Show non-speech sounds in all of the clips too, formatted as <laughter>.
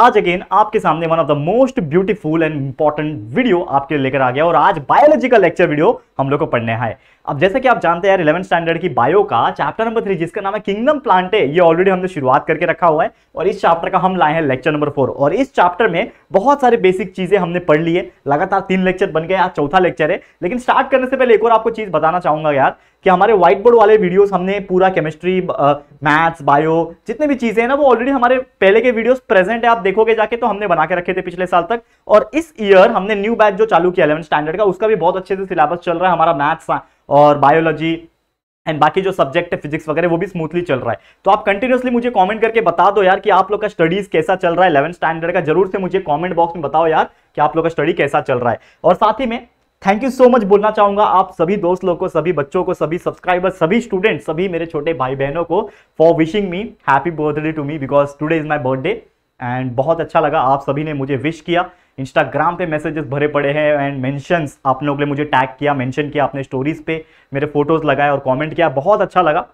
आज अगेन आपके सामने one of the most beautiful and important video आपके लेकर आ गया और आज बायोलॉजी का लेक्चर वीडियो हम लोग को पढ़ने हैं अब जैसे कि आप जानते हैं इलेवन स्टैंडर्ड की बायो का चैप्टर नंबर थ्री जिसका नाम है किंगडम प्लांट है ये ऑलरेडी हमने शुरुआत करके रखा हुआ है और इस चैप्टर का हम लाए हैं लेक्चर नंबर फोर और इस चैप्टर में बहुत सारे बेसिक चीजें हमने पढ़ ली है लगातार तीन लेक्चर बन गए आज चौथा लेक्चर है लेकिन स्टार्ट करने से पहले एक और आपको चीज बताना चाहूंगा यार कि हमारे व्हाइट बोर्ड वाले वीडियोस हमने पूरा केमिस्ट्री मैथ्स बायो जितने भी चीज़ें हैं ना वो ऑलरेडी हमारे पहले के वीडियोस प्रेजेंट है आप देखोगे जाके तो हमने बना के रखे थे पिछले साल तक और इस ईयर हमने न्यू बैच जो चालू किया इलेवन स्टैंडर्ड का उसका भी बहुत अच्छे से सिलेबस चल रहा है हमारा मैथ्स और बायोलॉजी एंड बाकी जो सब्जेक्ट है फिजिक्स वगैरह वो भी स्मूथली चल रहा है तो आप कंटिन्यूसली मुझे कमेंट करके बता दो यार कि आप लोग का स्टडीज कैसा चल रहा है इलेवन स्टैंडर्ड का जरूर से मुझे कमेंट बॉक्स में बताओ यार कि आप लोग का स्टडी कैसा चल रहा है और साथ ही में थैंक यू सो मच बोलना चाहूंगा आप सभी दोस्त लोग को सभी बच्चों को सभी सब्सक्राइबर सभी स्टूडेंट सभी मेरे छोटे भाई बहनों को for wishing me happy birthday to me because today is my birthday and बहुत अच्छा लगा आप सभी ने मुझे विश किया इंस्टाग्राम पे मैसेजेस भरे पड़े हैं एंड मैंशंस आप लोगों ने मुझे टैग किया मैंशन किया अपने स्टोरीज पे मेरे फोटोज़ लगाए और कॉमेंट किया बहुत अच्छा लगा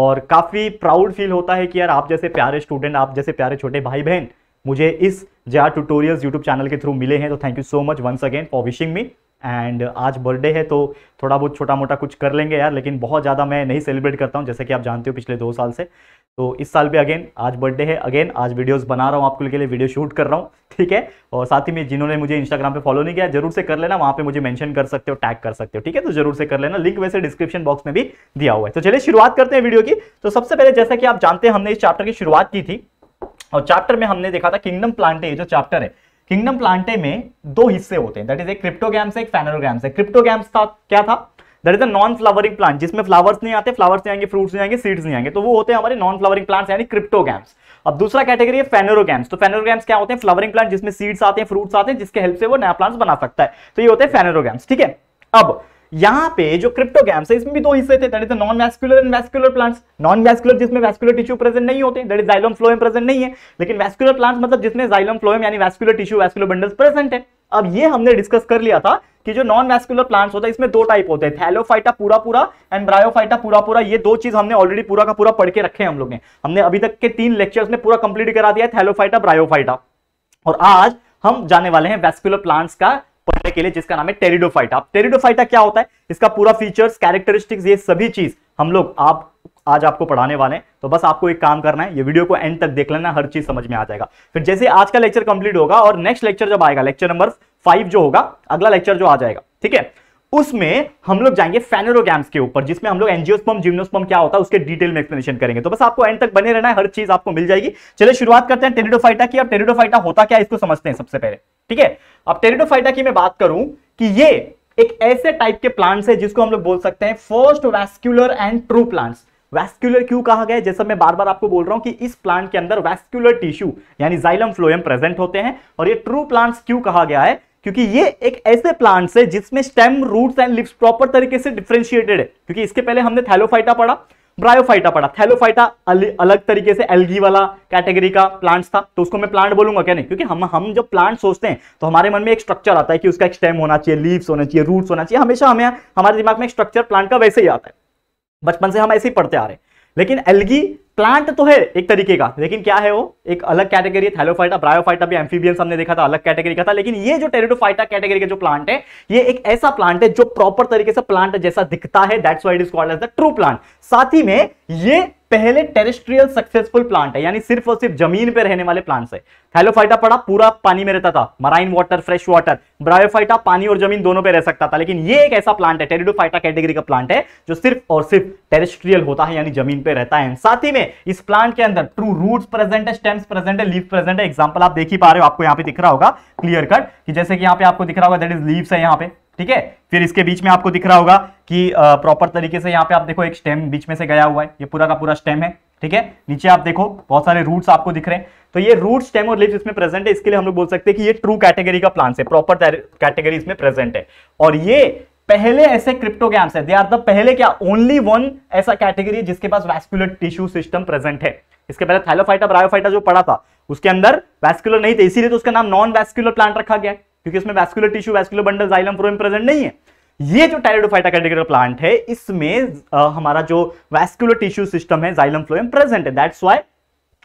और काफ़ी प्राउड फील होता है कि यार आप जैसे प्यारे स्टूडेंट आप जैसे प्यारे छोटे भाई बहन मुझे इस J R tutorials YouTube channel के थ्रू मिले हैं तो thank you so much once again for wishing me and uh, आज बर्थडे है तो थोड़ा बहुत छोटा मोटा कुछ कर लेंगे यार लेकिन बहुत ज़्यादा मैं नहीं सेलिब्रेट करता हूँ जैसे कि आप जानते हो पिछले दो साल से तो इस साल भी अगेन आज बर्थडे है अगेन आज वीडियोस बना रहा हूँ आपको लिए वीडियो शूट कर रहा हूँ <laughs> ठीक है और साथ ही में जिन्होंने मुझे इंस्टाग्राम पे फॉलो नहीं किया जरूर से कर लेना वहाँ पे मुझे मेंशन कर सकते हो टैग कर सकते हो ठीक है तो जरूर से कर लेना लिंक वैसे डिस्क्रिप्शन बॉक्स में भी दिया हुआ है तो चलिए शुरुआत करते हैं वीडियो की तो सबसे पहले जैसा कि आप जानते हैं हमने इस चैप्टर की शुरुआत की थी और चैप्टर में हमने देखा था किंगडम प्लांट ये जो चैप्टर है किंगडम प्लांटे में दो हिस्से होते हैं दैट इज एक क्रिप्टोगैम्स एक फैनोग्राम्स है क्रिप्टोगैम्स था क्या था that is a non flowering plant जिसमें फ्लावर्स नहीं आते फ्लावर्स नहीं आएंगे फ्रूट्स नहीं आएंगे सीड्स नहीं आएंगे तो वो होते हैं हमारे नॉन फ्लावरिंग प्लांट्स यानी क्रिप्टोग्राम्स अब दूसरा कैटेगरी है फेनोरोगैम्स तो फेनोरोगैम्स क्या होते हैं फ्लावरिंग प्लांट जिसमें सीड्स आते हैं फ्रूट्स आते हैं जिसके हेल्प से वो नया प्लांट्स बना सकता है तो ये होते हैं फेनोरोगैम्स ठीक है अब यहां पे जो क्रिप्टो गैम्स है इसमें भी दो हिस्से थे that is non vascular and vascular plants non vascular जिसमें वैस्कुलर टिश्यू प्रेजेंट नहीं होते that is xylem phloem present नहीं है लेकिन वैस्कुलर प्लांट्स मतलब जिसमें जाइलम फ्लोएम यानी vascular tissue vascular bundles present है अब ये हमने डिस्कस कर लिया था कि जो नॉन वैस्कुलर प्लांट्स होता है इसमें दो टाइप होते हैं थैलोफाइटा पूरा पूरा एंड ब्रायोफाइटा पूरा पूरा ये दो चीज हमने ऑलरेडी पूरा का पूरा पढ़ के रखे हैं हम लोग ने हमने अभी तक के तीन लेक्चर्स में पूरा कंप्लीट करा दिया है थैलोफाइटा ब्रायोफाइटा और आज हम जाने वाले हैं वैस्कुलर प्लांट्स का पढ़ने के लिए जिसका नाम है टेरिडोफाइटा अब टेरिडोफाइटा क्या होता है इसका पूरा फीचर्स कैरेक्टरिस्टिक्स ये सभी चीज हम लोग आप आज आपको पढ़ाने वाले हैं तो बस आपको एक काम करना है ये वीडियो को एंड तक देख लेना हर चीज समझ में आ जाएगा फिर जैसे आज का लेक्चर कंप्लीट होगा और नेक्स्ट लेक्चर जब आएगा लेक्चर नंबर फाइव जो होगा अगला लेक्चर जो आ जाएगा ठीक है उसमें हम लोग जाएंगे फेनेरोग्राम्स के ऊपर जिसमें हम लोग एंजियोस्पम जिम्नोस्पम क्या होता है उसके डिटेल में एक्सप्लेनेशन करेंगे तो बस आपको एंड तक बने रहना है हर चीज आपको मिल जाएगी चलिए शुरुआत करते हैं टेरिडोफाइटा की और टेरिडोफाइटा होता क्या इसको समझते हैं सबसे पहले ठीक है अब टेरिडोफाइटा की मैं बात करूं कि ये एक ऐसे टाइप के प्लांट्स है जिसको हम लोग बोल सकते हैं first vascular and true plants vascular क्यों कहा गया जैसा मैं बार बार आपको बोल रहा हूं कि इस प्लांट के अंदर वैस्क्यूलर टिश्यू यानी जाइलम फ्लोएम प्रेजेंट होते हैं और ये ट्रू प्लांट्स क्यों कहा गया है क्योंकि ये एक ऐसे प्लांट है जिसमें stem roots and leaves proper तरीके से डिफ्रेंशिएटेड है क्योंकि इसके पहले हमने थैलोफाइटा पढ़ा ब्रायोफाइटा पढ़ा थैलोफाइटा अलग तरीके से एलगी वाला कैटेगरी का प्लांट्स था तो उसको मैं प्लांट बोलूंगा क्या नहीं क्योंकि हम हम जब प्लांट सोचते हैं तो हमारे मन में एक स्ट्रक्चर आता है कि उसका एक स्टेम होना चाहिए लीव्स होना चाहिए रूट्स होना चाहिए हमेशा हमें हमारे दिमाग में स्ट्रक्चर प्लांट का वैसे ही आता है बचपन से हम ऐसे ही पढ़ते आ रहे हैं लेकिन एलगी प्लांट तो है एक तरीके का लेकिन क्या है वो एक अलग कैटेगरी है थैलोफाइटा ब्रायोफाइटा भी एम्फीबियंस हमने देखा था अलग कैटेगरी का था लेकिन ये जो टेरिडोफाइटा कैटेगरी का जो प्लांट है ये एक ऐसा प्लांट है जो प्रॉपर तरीके से प्लांट जैसा दिखता है that's why it is called as the true plant साथ ही में ये पहले टेरेस्ट्रियल सक्सेसफुल प्लांट है यानी सिर्फ और सिर्फ जमीन पे रहने वाले प्लांट्स है थैलोफाइटा पड़ा पूरा पानी में रहता था marine water fresh water bryophyta पानी और जमीन दोनों पे रह सकता था लेकिन ये एक ऐसा प्लांट है टेरिडोफाइटा कैटेगरी का प्लांट है जो सिर्फ और सिर्फ टेरेस्ट्रियल होता है यानी जमीन पे रहता है साथ ही है इस प्लांट के अंदर ट्रू रूट प्रेजेंट है स्टेम्स प्रेजेंट है लीव प्रेजेंट है एग्जाम्पल आप देख ही पा रहे हो आपको यहाँ पे दिख रहा होगा क्लियर कट कि जैसे कि यहाँ पे आपको दिख रहा होगा दैट इज लीव्स है यहाँ पे ठीक है फिर इसके बीच में आपको दिख रहा होगा कि प्रॉपर तरीके से यहाँ पे आप देखो एक स्टेम बीच में से गया हुआ है ये पूरा का पूरा स्टेम है ठीक है नीचे आप देखो बहुत सारे रूट्स आपको दिख रहे हैं तो ये रूट स्टेम और लिप्स इसमें प्रेजेंट है इसके लिए हम लोग बोल सकते हैं कि ये ट्रू कैटेगरी का प्लांट है प्रॉपर कैटेगरी इसमें प्रेजेंट है और ये पहले ऐसे क्रिप्टो गैम्स है दे आर द पहले क्या ओनली वन ऐसा कैटेगरी जिसके पास वैस्कुलर टिश्यू सिस्टम प्रेजेंट है इसके पहले थैलोफाइटा ब्रायोफाइटा जो पड़ा था उसके अंदर वैस्कुलर नहीं थे इसीलिए तो उसका नाम नॉन वैस्कुलर प्लांट रखा गया क्योंकि इसमें vascular tissue vascular bundle xylem phloem present नहीं है ये जो टाइरोडोफाइटा कैटेगरी प्लांट है इसमें आ, हमारा जो वैस्कुलर टिश्यू सिस्टम है जाइलम फ्लोएम प्रेजेंट है दैट्स वाई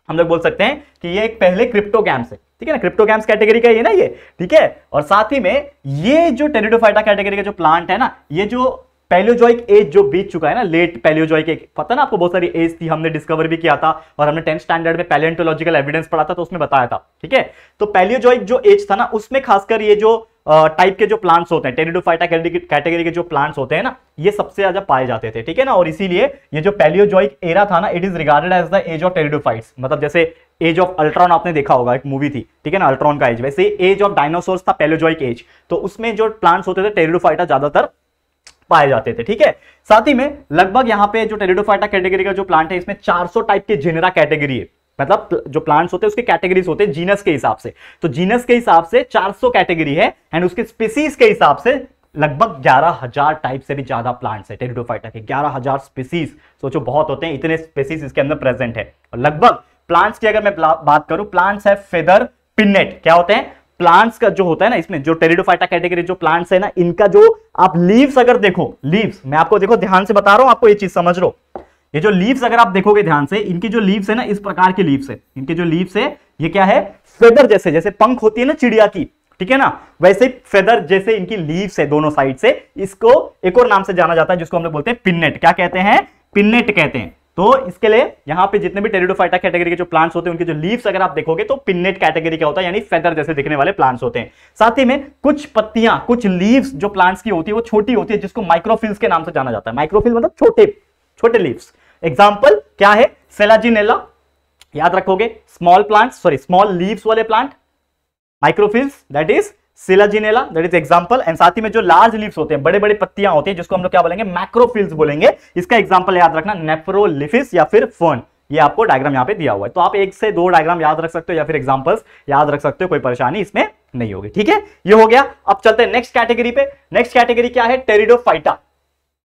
हम लोग बोल सकते हैं कि ये एक पहले क्रिप्टो गैम्स है ठीक है ना क्रिप्टो गैम्स कैटेगरी का ये ना ये ठीक है और साथ ही में ये जो टेरिडोफाइटा कैटेगरी का जो प्लांट है ना ये जो पैलियोजॉइक एज जो बीत चुका है ना लेट पैलियोजॉइक एज पता ना आपको बहुत सारी एज थी हमने डिस्कवर भी किया था और हमने टेंथ स्टैंडर्ड में पैलियोटोलॉजिकल एविडेंस पढ़ा था तो उसमें बताया था ठीक है तो पैलियोजॉइक जो एज था ना उसमें खासकर ये जो टाइप के जो प्लांट्स होते हैं टेरिडोफाइटा कैटेगरी के जो प्लांट्स होते हैं ना ये सबसे ज्यादा पाए जाते थे ठीक है ना और इसीलिए ये जो पैलियोजॉइक एरा था ना it is regarded as the age of pteridophytes मतलब जैसे एज ऑफ अल्ट्रॉन आपने देखा होगा एक मूवी थी ठीक है ना अल्ट्रॉन का एज वैसे एज ऑफ डायनासोर्स था पैलियोजॉइक एज तो उसमें जो प्लांट्स होते थे टेरिडोफाइटा ज्यादातर पाए जाते थे ठीक है साथ ही में लगभग यहाँ पे जो टेरिडोफाइटा कैटेगरी का जो प्लांट है इसमें 400 टाइप के जेनेरा कैटेगरी है मतलब जो प्लांट्स होते हैं उसके कैटेगरीज होते हैं जीनस के हिसाब से तो जीनस के हिसाब से 400 कैटेगरी है एंड उसके स्पीसीज के हिसाब से लगभग ग्यारह हजार टाइप से भी ज्यादा प्लांट्स है टेरिडोफाइटा के ग्यारह हजार स्पीसीज सोचो बहुत होते हैं इतने स्पीसीज इसके अंदर प्रेजेंट है और लगभग प्लांट्स की अगर मैं बात करूं प्लांट्स है फेदर पिन्नेट क्या होते हैं प्लांट्स का जो होता है ना इसमें जो टेरिडोफाइटा कैटेगरी जो प्लांट्स है ना इनका जो आप लीव्स अगर देखो लीव्स मैं आपको देखो ध्यान से बता रहा हूं आपको ये चीज समझ लो ये जो लीव्स अगर आप देखोगे ध्यान से इनकी जो लीव्स है ना इस प्रकार की लीव्स है इनके जो लीव्स है ये क्या है फेदर जैसे जैसे पंख होती है ना चिड़िया की ठीक है ना वैसे फेदर जैसे इनकी लीव्स है दोनों साइड से इसको एक और नाम से जाना जाता है जिसको हम लोग बोलते हैं पिन्नेट क्या कहते हैं पिन्नेट कहते हैं तो इसके लिए यहाँ पे जितने भी टेरिडोफाइटा कैटेगरी के जो प्लांट्स होते हैं उनके जो लीव्स अगर आप देखोगे तो पिन्नेट कैटेगरी का होता है यानी फेदर जैसे दिखने वाले प्लांट्स होते हैं साथ ही में कुछ पत्तियां कुछ लीव्स जो प्लांट्स की होती है वो छोटी होती है जिसको माइक्रोफिल्स के नाम से जाना जाता है माइक्रोफिल मतलब छोटे छोटे लीव्स एग्जाम्पल क्या है सेलाजिनेला याद रखोगे small plant sorry small leaves वाले plant microphylls that is Selaginella that is example and साथ ही में जो लार्ज लीव्स होते हैं बड़े बड़े पत्तियां होती हैं जिसको हम लोग क्या बोलेंगे मैक्रोफिल्स बोलेंगे इसका एग्जांपल याद रखना नेफ्रोलिफिस या फिर फर्न ये आपको डायग्राम यहाँ पे दिया हुआ है तो आप एक से दो डायग्राम याद रख सकते हो या फिर एग्जाम्पल्स याद रख सकते हो कोई परेशानी इसमें नहीं होगी ठीक है ये हो गया अब चलते हैं नेक्स्ट कैटेगरी पे नेक्स्ट कैटेगरी क्या है टेरिडोफाइटा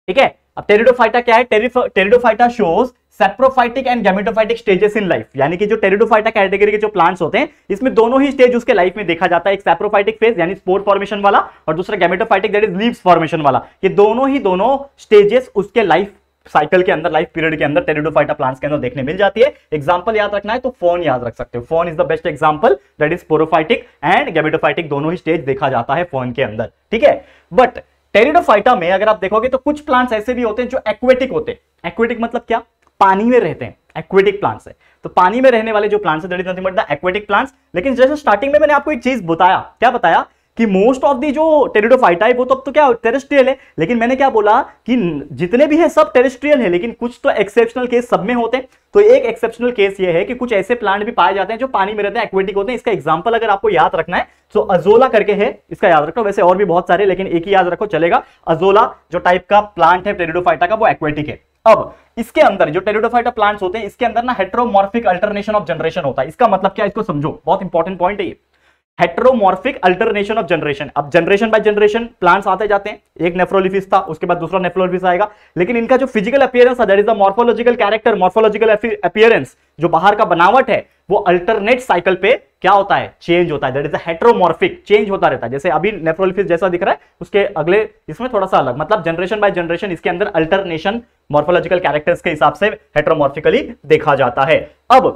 ठीक है अब टेरिडोफाइटा क्या है pteridophyta shows sporophytic and gametophytic stages in life यानी कि जो टेरिडोफाइटा कैटेगरी के जो प्लांट्स होते हैं इसमें दोनों ही स्टेज उसके लाइफ में देखा जाता है एक सेप्रोफाइटिक फेज यानी स्पोर फॉर्मेशन वाला और दूसरा gametophytic that is leaves formation वाला ये दोनों ही दोनों स्टेजेस उसके लाइफ साइकिल के अंदर लाइफ पीरियड के अंदर टेरिडोफाइटा प्लांट्स के अंदर देखने मिल जाती है एग्जाम्पल याद रखना है तो फोन याद रख सकते हो fern is the best example that is sporophytic and gametophytic दोनों ही स्टेज देखा जाता है फोन के अंदर ठीक है बट टेरिडोफाइटा में अगर आप देखोगे तो कुछ प्लांट्स ऐसे भी होते हैं जो एक्वेटिक होते हैं एक्वेटिक मतलब क्या पानी में रहते हैं एक्वेटिक प्लांट्स है तो पानी में रहने वाले जो प्लांट्स है that is nothing but the aquatic plants लेकिन जैसे स्टार्टिंग में मैंने आपको एक चीज बताया क्या बताया कि मोस्ट ऑफ दी जो टेरिडोफाइटा है वो तो अब तो क्या टेरेस्ट्रियल है लेकिन मैंने क्या बोला कि जितने भी हैं सब टेरेस्ट्रियल है लेकिन कुछ तो एक्सेप्शनल केस सब में होते हैं तो एक एक्सेप्शनल केस ये है कि कुछ ऐसे प्लांट भी पाए जाते हैं जो पानी में रहते हैं एक्वेटिक होते हैं इसका एग्जाम्पल अगर आपको याद रखना है तो अजोला करके है इसका याद रखो वैसे और भी बहुत सारे लेकिन एक ही याद रखो चलेगा अजोला जो टाइप का प्लांट है टेरिडोफाइटा का वो एक्वेटिक है अब इसके अंदर जो टेरिडोफाइटा प्लांट्स होते हैं इसके अंदर ना हेट्रोमॉर्फिक अल्टरनेशन ऑफ जनरेशन होता है इसका मतलब क्या इसको समझो बहुत इंपॉर्टेंट पॉइंट है ये हेट्रोमॉर्फिक अल्टरनेशन ऑफ जनरेशन अब जनरेशन बाय जनरेशन प्लांट्स आते जाते हैं एक नेफ्रोलिफिस था उसके बाद दूसरा नेफ्रोलिफिस आएगा लेकिन इनका जो फिजिकल अपियरेंस था that is the morphological character morphological appearance जो बाहर का बनावट है वो अल्टरनेट साइकिल पे क्या होता है चेंज होता है दैट इज हेट्रोमॉर्फिक चेंज होता रहता है जैसे अभी नेफ्रोलिफिस जैसा दिख रहा है उसके अगले इसमें थोड़ा सा अलग मतलब जनरेशन बाय जनरेशन इसके अंदर अल्टरनेशन मॉर्फोलॉजिकल कैरेक्टर्स के हिसाब से हेट्रोमॉर्फिकली देखा जाता है अब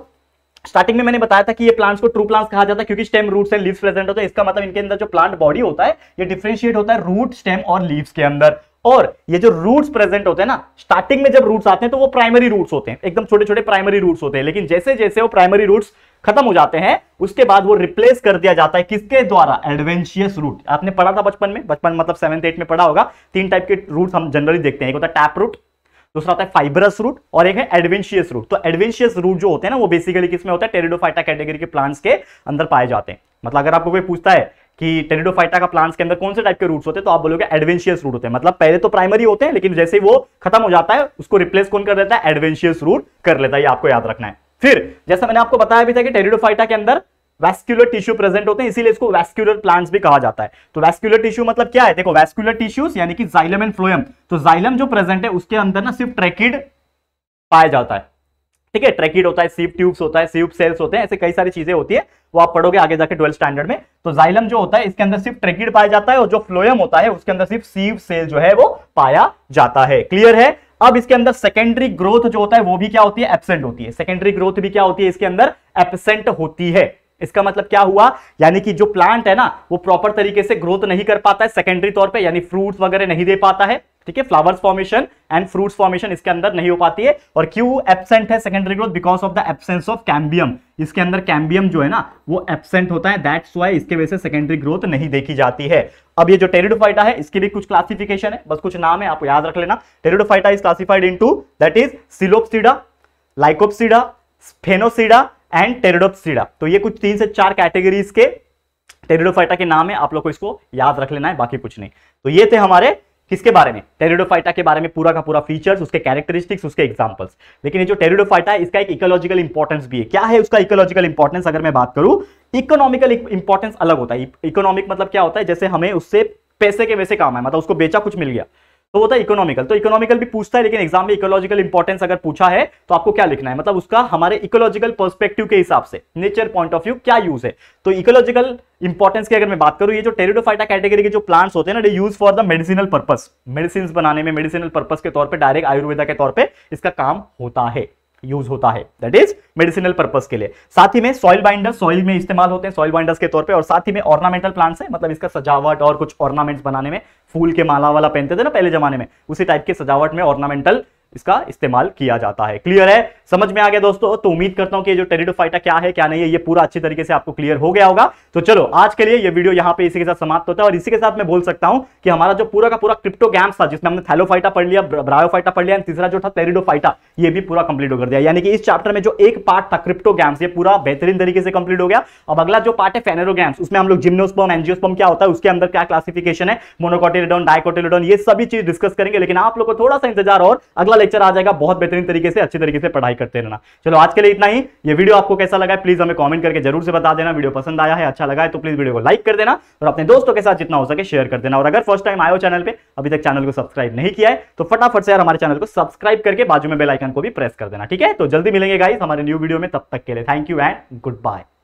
स्टार्टिंग में मैंने बताया था कि ये प्लांट्स को ट्रू प्लांट्स कहा जाता है क्योंकि stem roots and leaves present होते हैं इसका मतलब इनके अंदर जो प्लांट बॉडी होता है ये डिफ्रेंशिएट होता है रूट स्टेम और लीव्स के अंदर और ये जो रूट्स प्रेजेंट होते हैं ना स्टार्टिंग में जब रूट्स आते हैं तो वो प्राइमरी रूट्स होते हैं एकदम छोटे छोटे प्राइमरी रूट्स होते हैं लेकिन जैसे जैसे वो प्राइमरी रूट्स खत्म हो जाते हैं उसके बाद वो रिप्लेस कर दिया जाता है किसके द्वारा एडवेंशियस रूट आपने पढ़ा था बचपन में बचपन मतलब सेवन एट में पढ़ा होगा तीन टाइप के रूट हम जनरली देखते हैं एक होता है टैप रूट दूसरा होता है फाइबरस रूट और एक है एडवेंशियस रूट तो एडवेंशियस रूट जो होते हैं ना वो बेसिकली किसमें होता है टेरिडोफाइटा कैटेगरी के प्लांट्स के अंदर पाए जाते हैं मतलब अगर आपको कोई पूछता है कि टेरिडोफाइटा का प्लांट्स के अंदर कौन से टाइप के रूट्स होते हैं तो आप बोलोगे एडवेंशियस रूट होते हैं मतलब पहले तो प्राइमरी होते हैं लेकिन जैसे वो खत्म हो जाता है उसको रिप्लेस कौन कर देता है एडवेंशियस रूट कर लेता है ये आपको याद रखना है फिर जैसा मैंने आपको बताया भी था कि टेरिडोफाइटा के अंदर वैस्कुलर टिश्यू प्रेजेंट होते हैं इसीलिए इसको वैस्कुलर प्लांट्स भी कहा जाता है तो वैस्कुलर टिश्यू मतलब क्या है देखो वैस्कुलर टिश्यूज यानी कि जाइलम एंड फ्लोएम तो जाइलम जो प्रेजेंट है उसके अंदर ना सिर्फ ट्रेकिड पाया जाता है ठीक है ट्रेकिड होता है सीप ट्यूब्स होता है सीप सेल्स होते हैं ऐसे कई सारी चीजें होती है वो आप पढ़ोगे आगे जाके ट्वेल्थ स्टैंडर्ड में तो जाइलम जो होता है इसके अंदर सिर्फ ट्रेकिड पाया जाता है और जो फ्लोएम होता है उसके अंदर सिर्फ सीप सेल जो है वो पाया जाता है क्लियर है अब इसके अंदर सेकेंडरी ग्रोथ जो होता है वो भी क्या होती है एबसेंट होती है सेकेंडरी ग्रोथ भी क्या होती है इसके अंदर एबसेंट होती है इसका मतलब क्या हुआ यानी कि जो प्लांट है ना वो प्रॉपर तरीके से ग्रोथ नहीं कर पाता है सेकेंडरी तौर पे यानी फ्रूट्स वगैरह नहीं दे पाता है ठीक है flowers formation and fruits formation इसके अंदर नहीं हो पाती है और क्यों एबसेंट है secondary growth because of the absence of cambium इसके अंदर कैम्बियम जो है ना वो एबसेंट होता है दैट्स वाई इसके वजह से सेकेंडरी ग्रोथ नहीं देखी जाती है अब ये जो टेरिडोफाइटा है इसके भी कुछ क्लासिफिकेशन है बस कुछ नाम है आपको याद रख लेना pteridophyta is classified into that is psilopsida lycopsida sphenopsida and pteropsida तो ये कुछ तीन से चार कैटेगरीज के टेरिडोफाइटा के नाम है आप लोग को इसको याद रख लेना है बाकी कुछ नहीं तो ये थे हमारे किसके बारे में टेरिडोफाइटा के बारे में पूरा का पूरा फीचर्स उसके कैरेक्टरिस्टिक्स उसके एग्जांपल्स लेकिन ये जो टेरिडोफाइटा है इसका एक इकोलॉजिकल इंपॉर्टेंस भी है क्या है उसका इकोलॉजिकल इंपॉर्टेंस अगर मैं बात करूं इकोनॉमिकल इंपॉर्टेंस अलग होता है इकोनॉमिक e-, मतलब क्या होता है जैसे हमें उससे पैसे के वैसे काम है मतलब उसको बेचा कुछ मिल गया तो होता है इकोनॉमिकल तो इकोनॉमिकल भी पूछता है लेकिन एग्जाम में इकोलॉजिकल इंपॉर्टेंस अगर पूछा है तो आपको क्या लिखना है मतलब उसका हमारे इकोलॉजिकल पर्सपेक्टिव के हिसाब से नेचर पॉइंट ऑफ व्यू क्या यूज है तो इकोलॉजिकल इंपॉर्टेंस की अगर मैं बात करूं ये जो टेरिडोफाइटा कैटेगरी के जो प्लांट्स होते हैं ना use for the medicinal purpose medicine बनाने में मेडिसिनल पर्पज के तौर पर डायरेक्ट आयुर्वेदा के तौर पर इसका काम होता है यूज होता है दैट इज मेडिसिनल पर्पस के लिए साथ ही में सॉइल बाइंडर्स सॉइल में इस्तेमाल होते हैं सॉइल बाइंडर्स के तौर पे और साथ ही में ऑर्नामेंटल प्लांट्स है मतलब इसका सजावट और कुछ ऑर्नामेंट्स बनाने में फूल के माला वाला पहनते थे ना पहले जमाने में उसी टाइप के सजावट में ऑर्नामेंटल इसका इस्तेमाल किया जाता है क्लियर है समझ में आ गया दोस्तों तो उम्मीद करता हूं कि जो फाइटा क्या है क्या नहीं है ये पूरा अच्छी तरीके से आपको क्लियर हो गया होगा तो चलो आज के लिए ये वीडियो यहां पे इसी के साथ समाप्त होता है और इसी के साथ मैं बोल सकता हूं कि हमारा जो पूरा का पूरा क्रिप्टो गैम्स था जिसमें हमने थैलोफाइटा पढ़ लिया ब्रायोफाइटा पढ़ लिया तीसरा जो था फाइटा ये भी पूरा कंप्लीट होकर दिया यानी कि इस चैप्टर में जो एक पार्ट था क्रिप्टो गैम्स ये पूरा बेहतरीन तरीके से कंप्लीट हो गया अब अगला जो पार्ट है फेनेरो गैम्स उसमें हम लोग जिम्नोस्पम एनजियोस्पम क्या होता है उसके अंदर क्या क्लासिफिकेशन है मोनोकोटिलिडोन डायकोटिलिडोन ये सभी चीज डिस्कस करेंगे लेकिन आप लोगों को थोड़ा सा इंतजार और अगला लेक्चर आ जाएगा बहुत बेहतरीन तरीके से अच्छी तरीके से पढ़ाई करते रहना चलो आज के लिए इतना ही ये वीडियो आपको कैसा लगा प्लीज हमें कमेंट करके जरूर से बता देना वीडियो पसंद आया है अच्छा लगा है तो प्लीज वीडियो को लाइक कर देना और अपने दोस्तों के साथ जितना हो सके शेयर कर देना और अगर फर्स्ट टाइम आयो चैनल पर अभी तक चैनल को सब्सक्राइब नहीं किया है तो फटाफट से यार हमारे चैनल को सब्सक्राइब करके बाजू में बेलाइकन को भी प्रेस कर देना ठीक है तो जल्दी मिलेंगे गाइज हमारे न्यू वीडियो में तब तक के लिए thank you and good bye